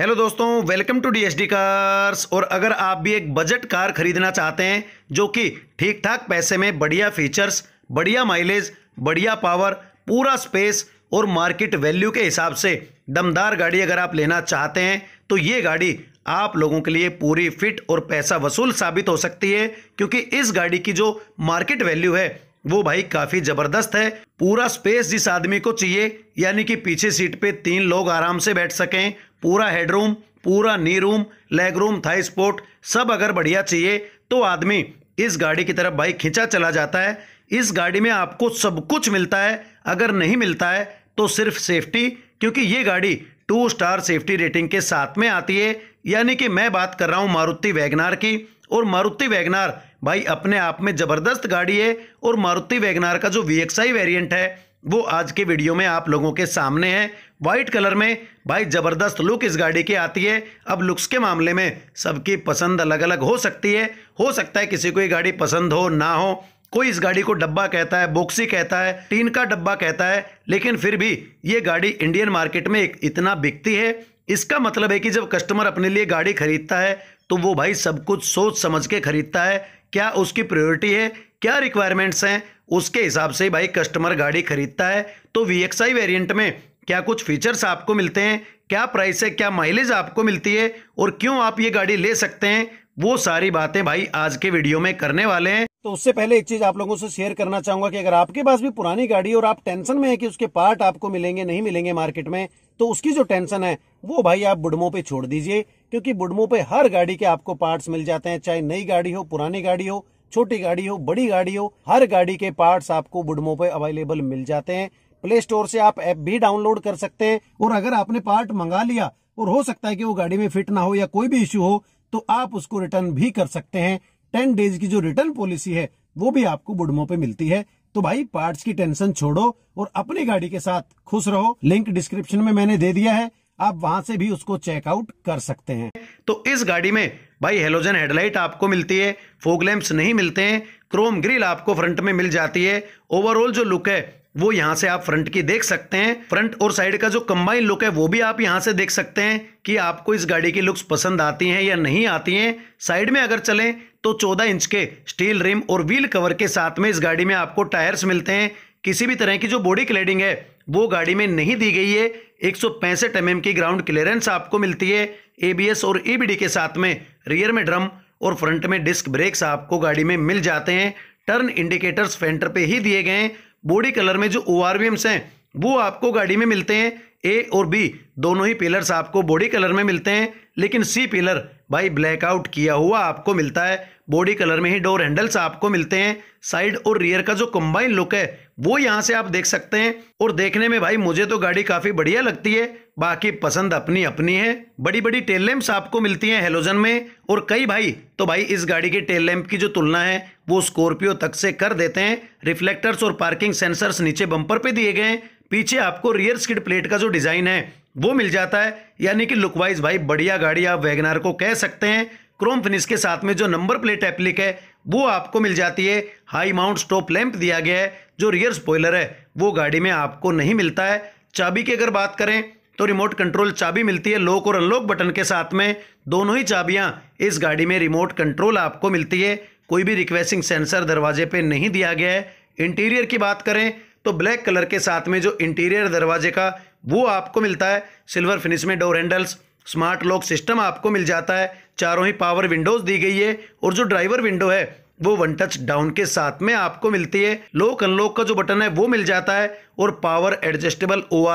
hello दोस्तों welcome to DSD cars और अगर आप भी एक बजट कार खरीदना चाहते हैं जो कि ठीक ठाक पैसे में बढ़िया फीचर्स बढ़िया माइलेज बढ़िया पावर पूरा स्पेस और मार्केट वैल्यू के हिसाब से दमदार गाड़ी अगर आप लेना चाहते हैं तो ये गाड़ी आप लोगों के लिए पूरी फिट और पैसा वसूल साबित हो सकती है क्योंकि इस गाड़ी की जो मार्केट वैल्यू है वो भाई काफी जबरदस्त है पूरा स्पेस जिस आदमी को चाहिए यानी कि पीछे सीट पे तीन लोग आराम से बैठ सकें पूरा हेड रूम पूरा knee room leg room thigh support सब अगर बढ़िया चाहिए तो आदमी इस गाड़ी की तरफ भाई खींचा चला जाता है इस गाड़ी में आपको सब कुछ मिलता है अगर नहीं मिलता है तो सिर्फ सेफ्टी क्योंकि ये गाड़ी टू स्टार सेफ्टी रेटिंग के साथ में आती है यानी कि मैं बात कर रहा हूँ मारुति वैगनार की और मारुति वैगनार भाई अपने आप में ज़बरदस्त गाड़ी है और मारुति वैगनार का जो वी एक्स आई वेरियंट है वो आज के वीडियो में आप लोगों के सामने है वाइट कलर में भाई ज़बरदस्त लुक इस गाड़ी की आती है अब लुक्स के मामले में सबकी पसंद अलग अलग हो सकती है हो सकता है किसी को ये गाड़ी पसंद हो ना हो कोई इस गाड़ी को डब्बा कहता है बोक्सी कहता है टीन का डब्बा कहता है लेकिन फिर भी ये गाड़ी इंडियन मार्केट में इतना बिकती है इसका मतलब है कि जब कस्टमर अपने लिए गाड़ी खरीदता है तो वो भाई सब कुछ सोच समझ के खरीदता है क्या उसकी प्रायोरिटी है क्या रिक्वायरमेंट्स हैं उसके हिसाब से भाई कस्टमर गाड़ी खरीदता है तो वी एक्स वेरियंट में क्या कुछ फीचर्स आपको मिलते हैं क्या प्राइस है क्या माइलेज आपको मिलती है और क्यों आप ये गाड़ी ले सकते हैं वो सारी बातें भाई आज के वीडियो में करने वाले हैं तो उससे पहले एक चीज आप लोगों से शेयर करना चाहूंगा कि अगर आपके पास भी पुरानी गाड़ी और आप टेंशन में है कि उसके पार्ट आपको मिलेंगे नहीं मिलेंगे मार्केट में तो उसकी जो टेंशन है वो भाई आप बुडमो पे छोड़ दीजिए क्योंकि बुडमो पे हर गाड़ी के आपको पार्ट्स मिल जाते हैं चाहे नई गाड़ी हो पुरानी गाड़ी हो छोटी गाड़ी हो बड़ी गाड़ी हो हर गाड़ी के पार्ट्स आपको बुडमो पे अवेलेबल मिल जाते हैं प्ले स्टोर से आप ऐप भी डाउनलोड कर सकते हैं और अगर आपने पार्ट मंगा लिया और हो सकता है कि वो गाड़ी में फिट ना हो या कोई भी इश्यू हो तो आप उसको रिटर्न भी कर सकते हैं टेन डेज की जो रिटर्न पॉलिसी है वो भी आपको बुडमो पे मिलती है तो भाई पार्ट्स की टेंशन छोड़ो और अपनी गाड़ी के साथ खुश रहो लिंक डिस्क्रिप्शन में मैंने दे दिया है आप वहां से भी उसको चेकआउट कर सकते हैं तो इस गाड़ी में भाई हेलोजन हेडलाइट आपको मिलती है फोक लैम्प्स नहीं मिलते हैं क्रोम ग्रिल आपको फ्रंट में मिल जाती है ओवरऑल जो लुक है वो यहाँ से आप फ्रंट की देख सकते हैं फ्रंट और साइड का जो कंबाइन लुक है वो भी आप यहाँ से देख सकते हैं कि आपको इस गाड़ी की लुक्स पसंद आती हैं या नहीं आती हैं साइड में अगर चलें तो 14 इंच के स्टील रिम और व्हील कवर के साथ में इस गाड़ी में आपको टायर्स मिलते हैं किसी भी तरह की जो बॉडी क्लेडिंग है वो गाड़ी में नहीं दी गई है एक सौ mm की ग्राउंड क्लियरेंस आपको मिलती है एबीएस और ईबीडी के साथ में रियर में ड्रम और फ्रंट में डिस्क ब्रेक्स आपको गाड़ी में मिल जाते हैं टर्न इंडिकेटर्स फेंटर पे ही दिए गए हैं बॉडी कलर में जो ओ हैं वो आपको गाड़ी में मिलते हैं ए और बी दोनों ही पिलर्स आपको बॉडी कलर में मिलते हैं लेकिन सी पिलर भाई ब्लैकआउट किया हुआ आपको मिलता है बॉडी कलर में ही डोर हैंडल्स आपको मिलते हैं साइड और रियर का जो कंबाइन लुक है वो यहाँ से आप देख सकते हैं और देखने में भाई मुझे तो गाड़ी काफ़ी बढ़िया लगती है बाकी पसंद अपनी अपनी है बड़ी बड़ी टेल लैंप्स आपको मिलती हैं हेलोजन में और कई भाई तो भाई इस गाड़ी के टेल लैंप की जो तुलना है वो स्कॉर्पियो तक से कर देते हैं रिफ्लेक्टर्स और पार्किंग सेंसर्स नीचे बम्पर पे दिए गए हैं पीछे आपको रियर स्किड प्लेट का जो डिज़ाइन है वो मिल जाता है यानी कि लुकवाइज भाई बढ़िया गाड़ी आप वैगनार को कह सकते हैं क्रोम फिनिश के साथ में जो नंबर प्लेट एप्लिक है वो आपको मिल जाती है हाई माउंट स्टॉप लैंप दिया गया है जो रियर स्पॉयलर है वो गाड़ी में आपको नहीं मिलता है चाबी की अगर बात करें तो रिमोट कंट्रोल चाबी मिलती है लॉक और अनलॉक बटन के साथ में दोनों ही चाबियां इस गाड़ी में रिमोट कंट्रोल आपको मिलती है कोई भी रिक्वेस्टिंग सेंसर दरवाजे पे नहीं दिया गया है इंटीरियर की बात करें तो ब्लैक कलर के साथ में जो इंटीरियर दरवाजे का वो आपको मिलता है सिल्वर फिनिश में door handles smart lock system आपको मिल जाता है चारों ही पावर विंडोज़ दी गई है और जो ड्राइवर विंडो है वो वन टच डाउन के साथ में आपको मिलती है लोक अनलॉक का जो बटन है वो मिल जाता है और पावर एडजस्टेबल ओ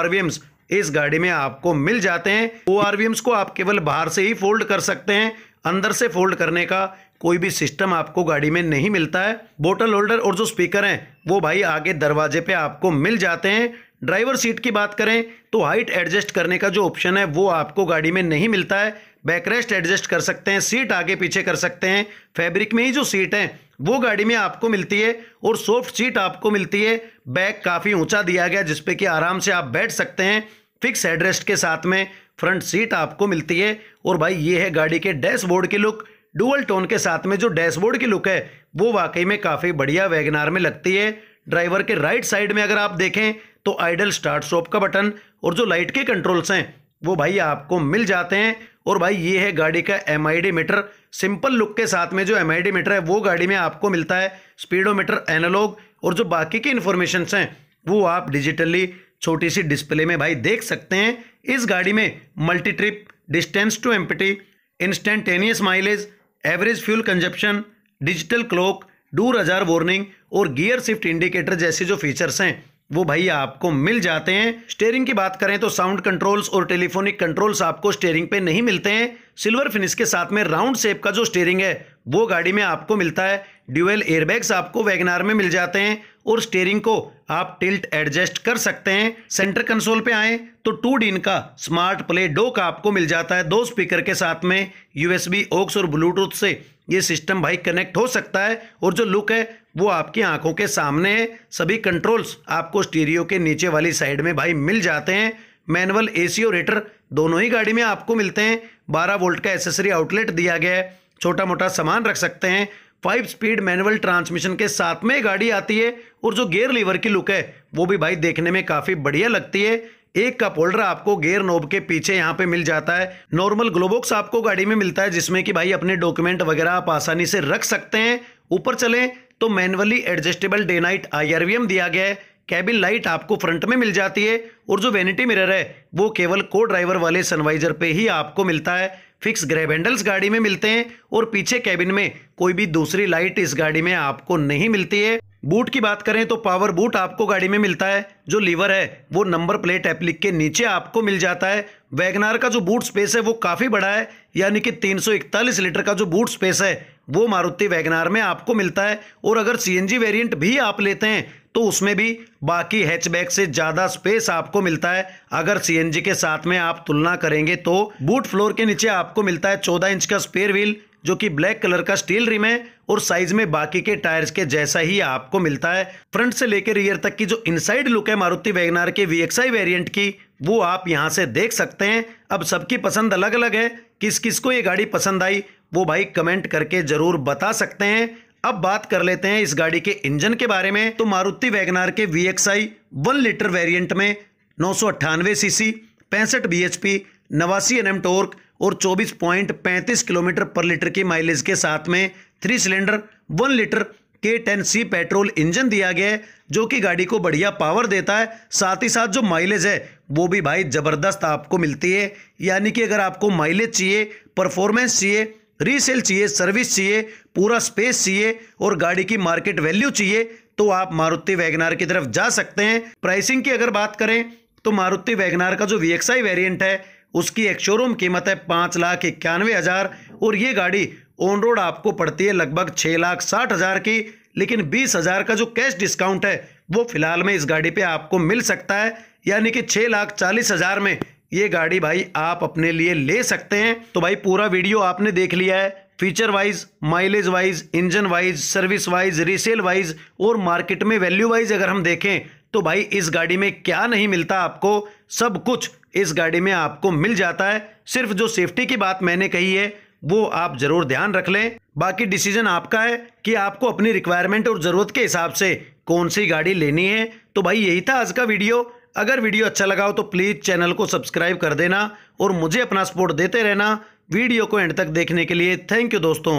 इस गाड़ी में आपको मिल जाते हैं ओ को आप केवल बाहर से ही फोल्ड कर सकते हैं अंदर से फोल्ड करने का कोई भी सिस्टम आपको गाड़ी में नहीं मिलता है बोटल होल्डर और जो स्पीकर हैं वो भाई आगे दरवाजे पे आपको मिल जाते हैं ड्राइवर सीट की बात करें तो हाइट एडजस्ट करने का जो ऑप्शन है वो आपको गाड़ी में नहीं मिलता है बैकरेस्ट एडजस्ट कर सकते हैं सीट आगे पीछे कर सकते हैं फैब्रिक में ही जो सीट है वो गाड़ी में आपको मिलती है और सॉफ्ट सीट आपको मिलती है बैक काफ़ी ऊंचा दिया गया जिसपे कि आराम से आप बैठ सकते हैं फिक्स एडरेस्ट के साथ में फ्रंट सीट आपको मिलती है और भाई ये है गाड़ी के डैशबोर्ड की लुक डुअल टोन के साथ में जो डैशबोर्ड की लुक है वो वाकई में काफ़ी बढ़िया वैगनार में लगती है ड्राइवर के राइट साइड में अगर आप देखें तो आइडल स्टार्ट स्टॉप का बटन और जो लाइट के कंट्रोल्स हैं वो भाई आपको मिल जाते हैं और भाई ये है गाड़ी का एम मीटर सिंपल लुक के साथ में जो एम मीटर है वो गाड़ी में आपको मिलता है स्पीडोमीटर एनालॉग और जो बाकी के इन्फॉर्मेशन हैं वो आप डिजिटली छोटी सी डिस्प्ले में भाई देख सकते हैं इस गाड़ी में multi trip distance to empty instantaneous mileage average fuel consumption digital clock door ajar warning और गियर शिफ्ट इंडिकेटर जैसे जो फीचर्स हैं वो भैया आपको मिल जाते हैं स्टेयरिंग की बात करें तो साउंड कंट्रोल्स और टेलीफोनिक कंट्रोल्स आपको स्टेयरिंग पे नहीं मिलते हैं सिल्वर फिनिश के साथ में राउंड शेप का जो स्टेयरिंग है वो गाड़ी में आपको मिलता है ड्यूएल एयरबैग्स आपको वैगनार में मिल जाते हैं और स्टेयरिंग को आप टिल्ट एडजस्ट कर सकते हैं सेंटर कंसोल पे आए तो टू डीन का स्मार्ट प्ले डोक आपको मिल जाता है दो स्पीकर के साथ में यूएसबी ओक्स और ब्लूटूथ से ये सिस्टम भाई कनेक्ट हो सकता है और जो लुक है वो आपकी आंखों के सामने है सभी कंट्रोल्स आपको स्टीरियो के नीचे वाली साइड में भाई मिल जाते हैं मैनुअल एसी और हीटर दोनों ही गाड़ी में आपको मिलते हैं 12 वोल्ट का एसेसरी आउटलेट दिया गया है छोटा मोटा सामान रख सकते हैं फाइव स्पीड मैनुअल ट्रांसमिशन के साथ में गाड़ी आती है और जो गेयर लीवर की लुक है वो भी भाई देखने में काफ़ी बढ़िया लगती है एक कप होल्डर आपको गेयर नोब के पीछे यहाँ पे मिल जाता है नॉर्मल ग्लोबॉक्स आपको गाड़ी में मिलता है जिसमें कि भाई अपने डॉक्यूमेंट वगैरह आप आसानी से रख सकते हैं ऊपर चलें तो manually adjustable day night IRVM दिया गया है कैबिन लाइट आपको फ्रंट में मिल जाती है और जो वेनिटी मिरर है वो केवल को ड्राइवर वाले सनवाइजर पे ही आपको मिलता है फिक्स ग्रैब हैंडल्स गाड़ी में मिलते हैं और पीछे कैबिन में कोई भी दूसरी लाइट इस गाड़ी में आपको नहीं मिलती है बूट की बात करें तो पावर बूट आपको गाड़ी में मिलता है जो लीवर है वो नंबर प्लेट एप्लिक के नीचे आपको मिल जाता है वैगनार का जो बूट स्पेस है वो काफ़ी बड़ा है यानी कि 341 लीटर का जो बूट स्पेस है वो मारुति वैगनार में आपको मिलता है और अगर सीएनजी वेरिएंट भी आप लेते हैं तो उसमें भी बाकी हैचबैक से ज़्यादा स्पेस आपको मिलता है अगर सी के साथ में आप तुलना करेंगे तो बूट फ्लोर के नीचे आपको मिलता है चौदह इंच का स्पेयर व्हील जो कि ब्लैक कलर का स्टील रिम है और साइज में बाकी के टायर्स के जैसा ही आपको मिलता है फ्रंट से लेकर रियर तक की जो इनसाइड लुक है मारुति वैगनार के वी वेरिएंट की वो आप यहाँ से देख सकते हैं अब सबकी पसंद अलग अलग है किस किस को ये गाड़ी पसंद आई वो भाई कमेंट करके जरूर बता सकते हैं अब बात कर लेते हैं इस गाड़ी के इंजन के बारे में तो मारुति वैगनार के V X I one litre variant में नौ सौ अट्ठानवे सीसी पैंसठ बी एच पी नवासी एन टोर्क और 24.35 किलोमीटर पर लीटर की माइलेज के साथ में थ्री सिलेंडर वन लीटर के टेन सी पेट्रोल इंजन दिया गया है जो कि गाड़ी को बढ़िया पावर देता है साथ ही साथ जो माइलेज है वो भी भाई ज़बरदस्त आपको मिलती है यानी कि अगर आपको माइलेज चाहिए परफॉर्मेंस चाहिए रीसेल चाहिए सर्विस चाहिए पूरा स्पेस चाहिए और गाड़ी की मार्केट वैल्यू चाहिए तो आप मारुति वैगनार की तरफ जा सकते हैं प्राइसिंग की अगर बात करें तो मारुति वैगनार का जो वी एक्स वेरिएंट है उसकी एक शोरूम कीमत है पाँच लाख इक्यानवे हज़ार और ये गाड़ी ऑन रोड आपको पड़ती है लगभग छः लाख साठ हज़ार की लेकिन बीस हज़ार का जो कैश डिस्काउंट है वो फिलहाल में इस गाड़ी पे आपको मिल सकता है यानी कि छः लाख चालीस हज़ार में ये गाड़ी भाई आप अपने लिए ले सकते हैं तो भाई पूरा वीडियो आपने देख लिया है feature wise mileage wise engine wise service wise resale wise और मार्केट में वैल्यू वाइज अगर हम देखें तो भाई इस गाड़ी में क्या नहीं मिलता आपको सब कुछ इस गाड़ी में आपको मिल जाता है सिर्फ जो सेफ्टी की बात मैंने कही है वो आप ज़रूर ध्यान रख लें बाकी डिसीजन आपका है कि आपको अपनी रिक्वायरमेंट और ज़रूरत के हिसाब से कौन सी गाड़ी लेनी है तो भाई यही था आज का वीडियो अगर वीडियो अच्छा लगा हो तो प्लीज़ चैनल को सब्सक्राइब कर देना और मुझे अपना सपोर्ट देते रहना वीडियो को एंड तक देखने के लिए थैंक यू दोस्तों